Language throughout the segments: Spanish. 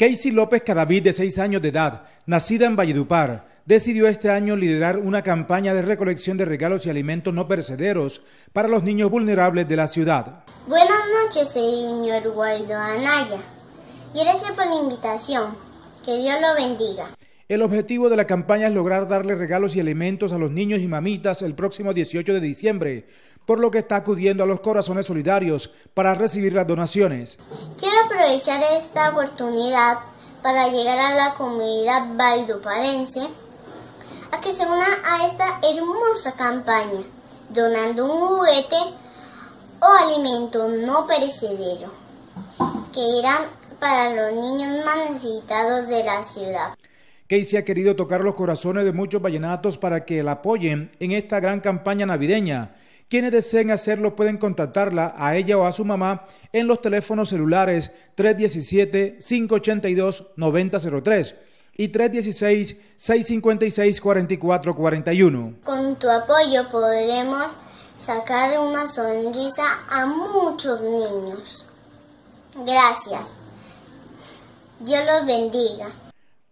Casey López Cadavid, de 6 años de edad, nacida en Valledupar, decidió este año liderar una campaña de recolección de regalos y alimentos no percederos para los niños vulnerables de la ciudad. Buenas noches, señor Waldo Anaya. Gracias por la invitación. Que Dios lo bendiga. El objetivo de la campaña es lograr darle regalos y alimentos a los niños y mamitas el próximo 18 de diciembre, por lo que está acudiendo a los corazones solidarios para recibir las donaciones. Quiero aprovechar esta oportunidad para llegar a la comunidad valduparense a que se una a esta hermosa campaña, donando un juguete o alimento no perecedero que irán para los niños más necesitados de la ciudad. Casey ha querido tocar los corazones de muchos vallenatos para que la apoyen en esta gran campaña navideña. Quienes deseen hacerlo pueden contactarla a ella o a su mamá en los teléfonos celulares 317-582-9003 y 316-656-4441. Con tu apoyo podremos sacar una sonrisa a muchos niños. Gracias. Dios los bendiga.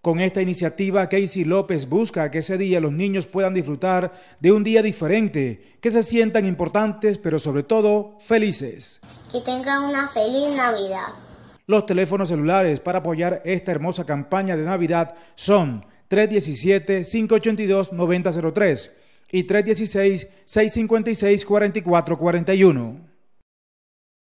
Con esta iniciativa, Casey López busca que ese día los niños puedan disfrutar de un día diferente, que se sientan importantes, pero sobre todo felices. Que tengan una feliz Navidad. Los teléfonos celulares para apoyar esta hermosa campaña de Navidad son 317-582-9003 y 316-656-4441.